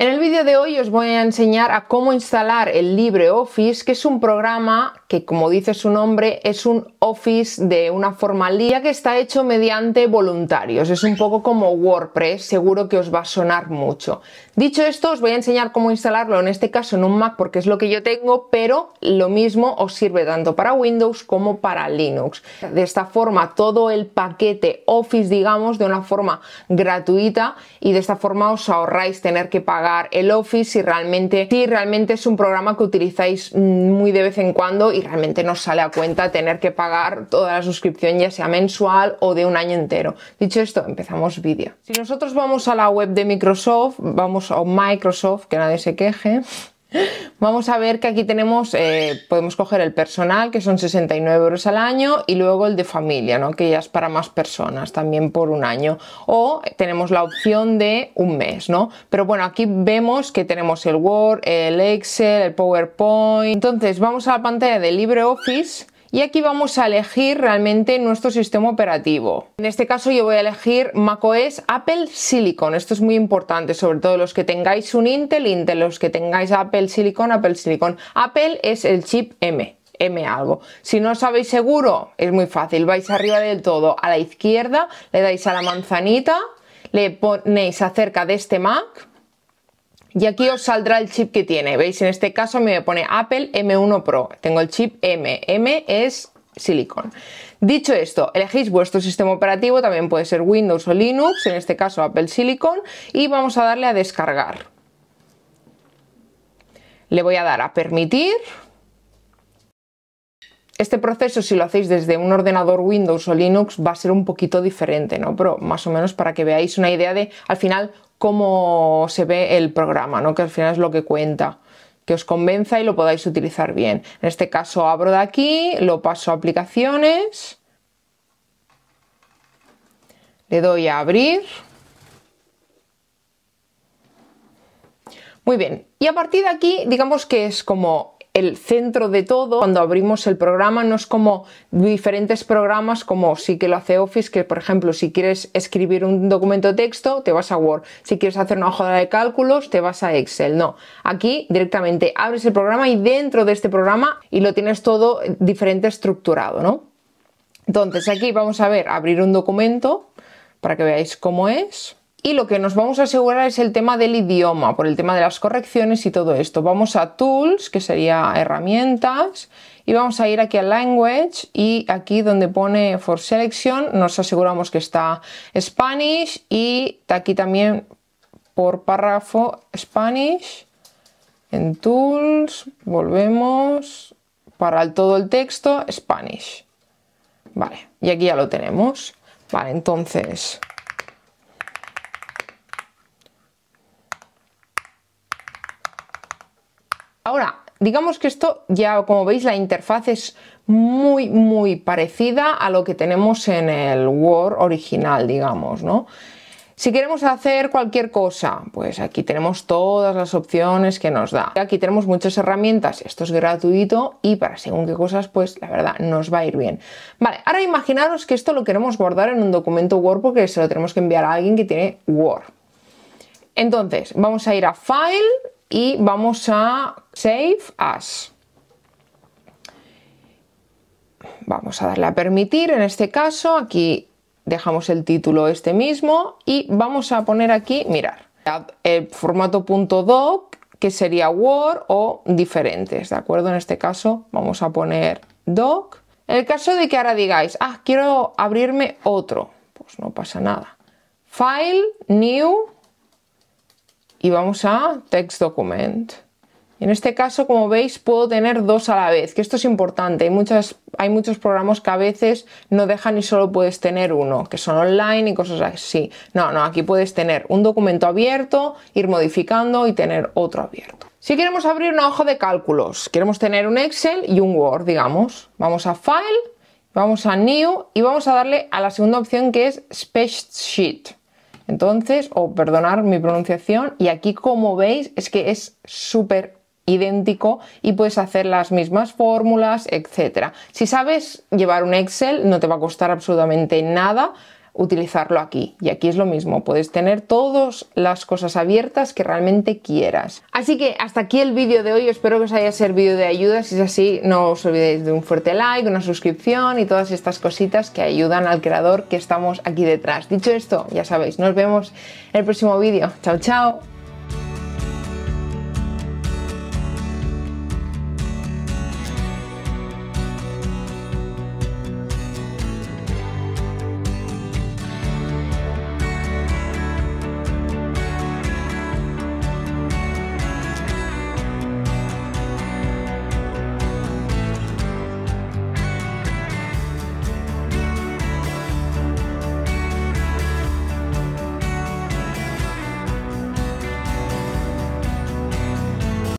En el vídeo de hoy os voy a enseñar a cómo instalar el LibreOffice, que es un programa que, como dice su nombre, es un Office de una forma formalía que está hecho mediante voluntarios. Es un poco como WordPress, seguro que os va a sonar mucho. Dicho esto, os voy a enseñar cómo instalarlo, en este caso en un Mac, porque es lo que yo tengo, pero lo mismo os sirve tanto para Windows como para Linux. De esta forma, todo el paquete Office, digamos, de una forma gratuita y de esta forma os ahorráis tener que pagar el Office si realmente, realmente es un programa que utilizáis muy de vez en cuando y realmente no sale a cuenta tener que pagar toda la suscripción, ya sea mensual o de un año entero. Dicho esto, empezamos vídeo. Si nosotros vamos a la web de Microsoft, vamos a Microsoft, que nadie se queje. Vamos a ver que aquí tenemos, eh, podemos coger el personal, que son 69 euros al año, y luego el de familia, ¿no? que ya es para más personas, también por un año. O tenemos la opción de un mes, ¿no? Pero bueno, aquí vemos que tenemos el Word, el Excel, el PowerPoint. Entonces, vamos a la pantalla de LibreOffice y aquí vamos a elegir realmente nuestro sistema operativo. En este caso yo voy a elegir macOS Apple Silicon, esto es muy importante, sobre todo los que tengáis un Intel, Intel, los que tengáis Apple Silicon, Apple Silicon. Apple es el chip M, M algo. Si no sabéis seguro, es muy fácil. Vais arriba del todo a la izquierda, le dais a la manzanita, le ponéis acerca de este Mac y aquí os saldrá el chip que tiene. ¿Veis? En este caso me pone Apple M1 Pro. Tengo el chip M. M es silicon. Dicho esto, elegís vuestro sistema operativo, también puede ser Windows o Linux, en este caso Apple Silicon, y vamos a darle a descargar. Le voy a dar a permitir. Este proceso, si lo hacéis desde un ordenador Windows o Linux, va a ser un poquito diferente, ¿no? Pero más o menos para que veáis una idea de, al final, cómo se ve el programa, ¿no? que al final es lo que cuenta que os convenza y lo podáis utilizar bien. En este caso abro de aquí, lo paso a aplicaciones, le doy a abrir. Muy bien, y a partir de aquí digamos que es como centro de todo cuando abrimos el programa, no es como diferentes programas como sí que lo hace Office, que por ejemplo si quieres escribir un documento de texto, te vas a Word, si quieres hacer una hoja de cálculos, te vas a Excel, no, aquí directamente abres el programa y dentro de este programa y lo tienes todo diferente estructurado, ¿no? Entonces aquí vamos a ver abrir un documento para que veáis cómo es. Y lo que nos vamos a asegurar es el tema del idioma, por el tema de las correcciones y todo esto. Vamos a Tools, que sería herramientas, y vamos a ir aquí a Language y aquí donde pone For Selection nos aseguramos que está Spanish y aquí también por párrafo Spanish. En Tools volvemos para todo el texto Spanish. Vale, y aquí ya lo tenemos. Vale, entonces Ahora, digamos que esto ya, como veis, la interfaz es muy, muy parecida a lo que tenemos en el Word original, digamos, ¿no? Si queremos hacer cualquier cosa, pues aquí tenemos todas las opciones que nos da. Aquí tenemos muchas herramientas, esto es gratuito y para según qué cosas, pues la verdad nos va a ir bien. Vale, ahora imaginaros que esto lo queremos guardar en un documento Word porque se lo tenemos que enviar a alguien que tiene Word. Entonces, vamos a ir a File y vamos a Save As. Vamos a darle a permitir en este caso, aquí dejamos el título este mismo y vamos a poner aquí, mirar, el formato .doc que sería Word o diferentes, ¿de acuerdo? En este caso vamos a poner doc. En el caso de que ahora digáis, ah, quiero abrirme otro, pues no pasa nada. File, New, y vamos a text document. En este caso, como veis, puedo tener dos a la vez, que esto es importante. Hay, muchas, hay muchos programas que a veces no dejan y solo puedes tener uno, que son online y cosas así. No, no, aquí puedes tener un documento abierto, ir modificando y tener otro abierto. Si queremos abrir una hoja de cálculos, queremos tener un Excel y un Word, digamos. Vamos a File, vamos a New y vamos a darle a la segunda opción que es Spreadsheet. Entonces, o perdonar mi pronunciación, y aquí como veis es que es súper idéntico y puedes hacer las mismas fórmulas, etcétera. Si sabes llevar un Excel, no te va a costar absolutamente nada utilizarlo aquí. Y aquí es lo mismo, puedes tener todas las cosas abiertas que realmente quieras. Así que hasta aquí el vídeo de hoy, espero que os haya servido de ayuda, si es así no os olvidéis de un fuerte like, una suscripción y todas estas cositas que ayudan al creador que estamos aquí detrás. Dicho esto, ya sabéis, nos vemos en el próximo vídeo. Chao, chao.